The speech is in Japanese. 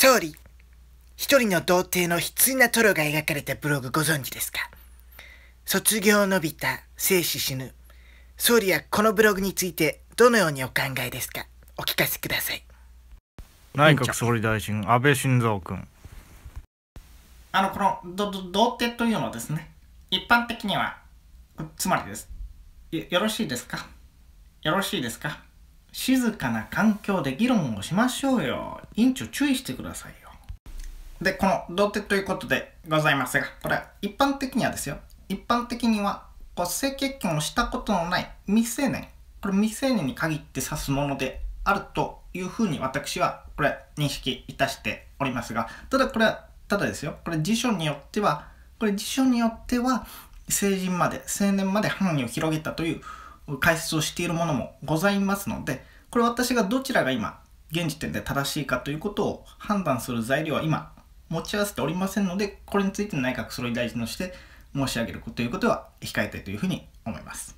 総理、一人の童貞の悲痛なトロが描かれたブログご存知ですか卒業伸びた、生死死ぬ。総理はこのブログについてどのようにお考えですかお聞かせください。内閣総理大臣、安倍晋三君。あの、この、ど、ど、童貞というのはですね、一般的には、つまりです。よろしいですかよろしいですか静かな環境で議論をしましょうよ。委員長注意してくださいよ。で、この童貞ということでございますが、これは一般的にはですよ。一般的には、こう性結婚をしたことのない未成年、これ未成年に限って指すものであるというふうに私はこれ認識いたしておりますが、ただこれは、ただですよ、これ辞書によっては、これ辞書によっては、成人まで、青年まで範囲を広げたという解説をしているものもございますので、これ私がどちらが今、現時点で正しいかということを判断する材料は今、持ち合わせておりませんので、これについて内閣総理大臣として申し上げるということは控えたいというふうに思います。